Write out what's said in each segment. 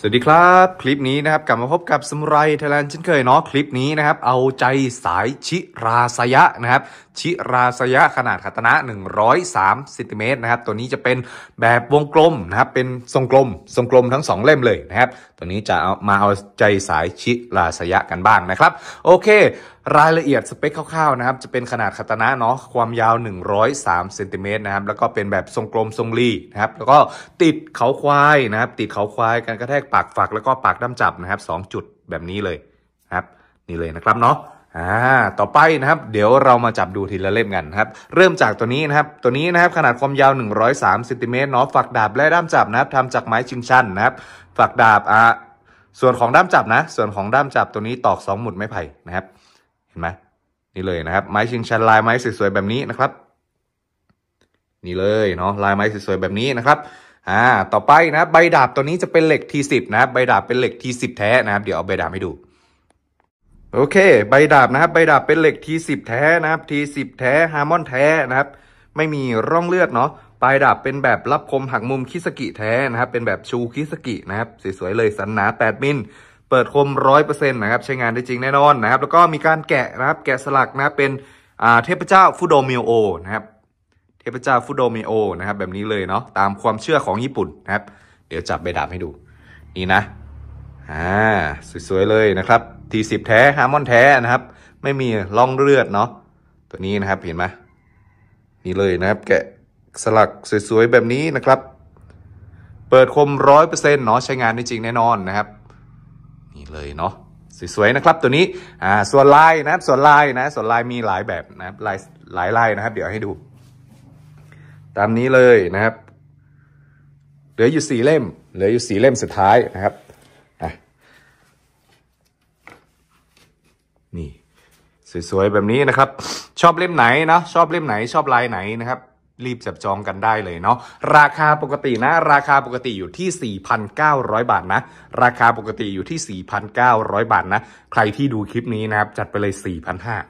สวัสดี ครับ คลิปนี้นะครับกลับมาพบกับสมุไรไทยแลนด์เช่นเคยเนาะคลิปนี้นะครับ เอาใจสายชิราสยะนะครับชิราสยะขนาดขัตนะ103ซนติเมตรนะครับตัวนี้จะเป็นแบบวงกลมนะครับเป็นทรงกลม ทรงกลมทั้ง2เล่มเลยนะครับตัวนี้จะเอามาเอาใจสายชิราสยะกันบ้างนะครับ โอเครายละเอียดสเปคคร่าวๆนะครับ จะเป็นขนาดคาตานะเนาะความยาว 103เซนติเมตรนะครับ แล้วก็เป็นแบบทรงกลมทรงรีนะครับ แล้วก็ติดเขาควายนะครับ ติดเขาควายการกระแทกปากฝักแล้วก็ปากด้ามจับนะครับ 2 จุดแบบนี้เลยครับ นี่เลยนะครับเนาะอ่าต่อไปนะครับ เดี๋ยวเรามาจับดูทีละเล่มกันครับ เริ่มจากตัวนี้นะครับ ตัวนี้นะครับขนาดความยาว103เซนติเมตรเนาะฝักดาบและด้ามจับนะครับทำจากไม้ชิงชันนะครับ ฝักดาบอ่าส่วนของด้ามจับนะ ส่วนของด้ามจับตัวนี้ตอก2หมุดไม้ไผ่นะครับห็นไหมนี่เลยนะครับ ไม้ชิงชันลายไม้สวยๆแบบนี้นะครับ นี่เลยเนาะลายไม้สวยๆแบบนี้นะครับอ่าต่อไปนะใบดาบตัวนี้จะเป็นเหล็ก T10 นะครับ ใบดาบเป็นเหล็ก T10 แท้นะครับ เดี๋ยวเอาใบดาบให้ดู โอเค ใบดาบนะครับใบดาบเป็นเหล็ก T10 แท้นะครับ T10 แท้ฮาร์มอนแท้นะครับ ไม่มีร่องเลือดเนาะปลายดาบเป็นแบบรับคมหักมุมคิสกิแท้นะครับ เป็นแบบชูคิสกินะครับสวยๆเลยสันหนา8มิลเปิดคมร้อยเปอร์เซ็นต์นะครับใช้งานได้จริงแน่นอนนะครับ แล้วก็มีการแกะนะครับแกะสลักนะเป็นเทพเจ้าฟูโดมิโอนะครับ เทพเจ้าฟูโดมิโอนะครับ แบบนี้เลยเนาะตามความเชื่อของญี่ปุ่นนะครับ เดี๋ยวจับใบดาบให้ดู นี่นะอ่าสวยๆเลยนะครับทีสิบแท้ฮาร์มอนแท้นะครับ ไม่มีร่องเลือดเนาะตัวนี้นะครับเห็นไหมนี่เลยนะครับ แกะสลักสวยๆแบบนี้นะครับ เปิดคมร้อยเปอร์เซ็นต์เนาะใช้งานได้จริงแน่นอนนะครับนี่เลยเนาะสวยๆ นะครับตัวนี้อ่าส่วนลายนะครับส่วนลายนะส่วนลายมีหลายแบบนะครับลายหลายลายนะครับ เดี๋ยวให้ดู ตามนี้เลยนะครับเหลืออยู่สี่เล่มเหลืออยู่สี่เล่มสุดท้ายนะครับนี่สวยๆแบบนี้นะครับ ชอบเล่มไหนนะชอบเล่มไหน ชอบลายไหนนะครับรีบจับจองกันได้เลยเนาะราคาปกตินะราคาปกติอยู่ที่4,900บาทนะราคาปกติอยู่ที่ 4,900 บาทนะใครที่ดูคลิปนี้นะครับ จัดไปเลย4,500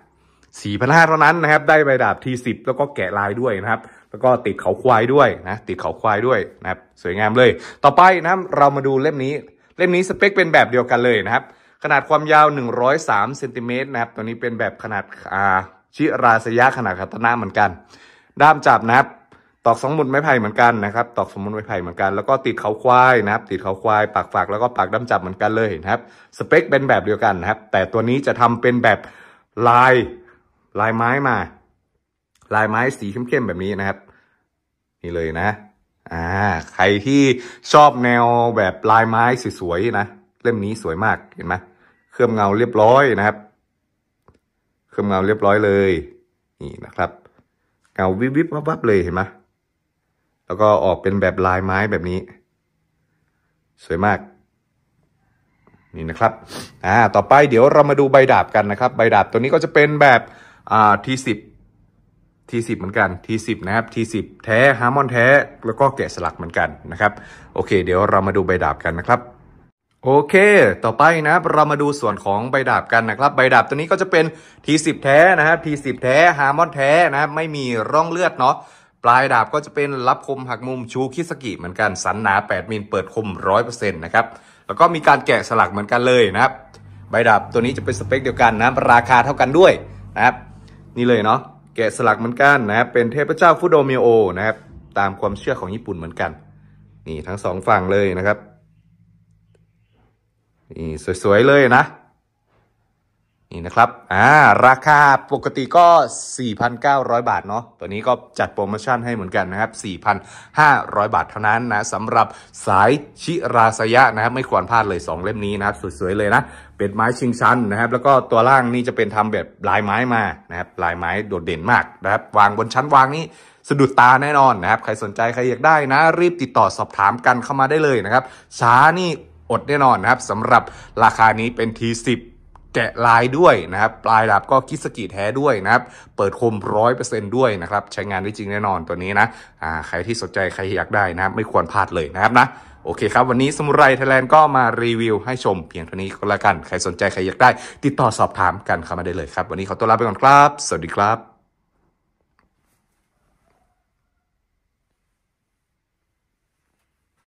4,500เท่านั้นนะครับ ได้ใบดาบที10แล้วก็แกะลายด้วยนะครับ แล้วก็ติดเขาควายด้วยนะ ติดเขาควายด้วยนะครับสวยงามเลย ต่อไปนะเรามาดูเล่มนี้ เล่มนี้สเปคเป็นแบบเดียวกันเลยนะครับ ขนาดความยาว 103เซนติเมตรนะครับ ตัวนี้เป็นแบบขนาดอาชิราสยะขนาดคัตนาเหมือนกันด้ามจับนะครับตอกสองมุดไม้ไผ่เหมือนกันนะครับตอกสองมุดไม้ไผ่เหมือนกันแล้วก็ติดเขาควายนะครับ ติดเขาควายปากฝากแล้วก็ปากด้ามจับเหมือนกันเลยนะครับสเปคเป็นแบบเดียวกันนะครับ แต่ตัวนี้จะทำเป็นแบบลาย ลายไม้มา ลายไม้สีเข้มๆแบบนี้นะครับ นี่เลยนะ อ่า ใครที่ชอบแนวแบบลายไม้สวยๆนะเล่มนี้สวยมากเห็นไหมเคลือบเงาเรียบร้อยนะครับ เคลือบเงาเรียบร้อยเลย นี่นะครับเงาวิบวิบวับวับเลยเห็นไหม แล้วก็ออกเป็นแบบลายไม้แบบนี้ สวยมากนี่นะครับอ่าต่อไปเดี๋ยวเรามาดูใบดาบกันนะครับ ใบดาบตัวนี้ก็จะเป็นแบบอ่าทีสิบทีสิบเหมือนกันทีสิบนะครับทีสิบแท้ฮาร์มอนแท้แล้วก็แกะสลักเหมือนกันนะครับ โอเค เดี๋ยวเรามาดูใบดาบกันนะครับโอเค ต่อไปนะ เรามาดูส่วนของใบดาบกันนะครับ ใบดาบตัวนี้ก็จะเป็น T10 แท้นะครับ T10 แท้ฮาร์มอนแท้นะครับไม่มีร่องเลือดเนาะ ปลายดาบก็จะเป็นรับคมหักมุมชูคิสกิเหมือนกัน สันหนา 8มิลเปิดคม100%นะครับ แล้วก็มีการแกะสลักเหมือนกันเลยนะครับ ใบดาบตัวนี้จะเป็นสเปคเดียวกันนะ ราคาเท่ากันด้วยนะครับ นี่เลยเนาะ แกะสลักเหมือนกันนะครับเป็นเทพเจ้าฟุโดเมโอนะครับ ตามความเชื่อของญี่ปุ่นเหมือนกัน นี่ทั้งสองฝั่งเลยนะครับนี่สวยๆเลยนะนี่นะครับอ่าราคาปกติก็ 4,900 บาท เนาะตัวนี้ก็จัดโปรโมชั่นให้เหมือนกันนะครับ4,500บาทเท่านั้นนะสำหรับสายชิราสยะนะครับไม่ควรพลาดเลย2เล่มนี้นะครับสวยๆเลยนะเป็นไม้ชิงชันนะครับ แล้วก็ตัวล่างนี่จะเป็นทำแบบลายไม้มานะครับลายไม้โดดเด่นมากนะครับวางบนชั้น วางนี้ สะดุดตาแน่นอนนะครับ ใครสนใจใครอยากได้นะ รีบติดต่อสอบถามกันเข้ามาได้เลยนะครับช้านี่อดแน่นอนนะครับสำหรับราคานี้เป็น T10 แกะลายด้วยนะ ครับ ปลายดาบก็คิสกิแท้ด้วยนะ ครับ เปิดคมร้อยเปอร์เซ็นด้วยนะครับ ใช้งานได้จริงแน่นอนตัวนี้นะอ่าใครที่สนใจ ใครอยากได้นะครับไม่ควรพลาดเลยนะครับนะโอเคครับ วันนี้สมุไรไทยแลนด์ก็มารีวิวให้ชมเพียงเท่านี้ก็แล้วกันใครสนใจ ใครอยากได้ ติดต่อสอบถามกันเข้ามาได้เลยครับ วันนี้ขอตัวลาไปก่อนครับ สวัสดีครับ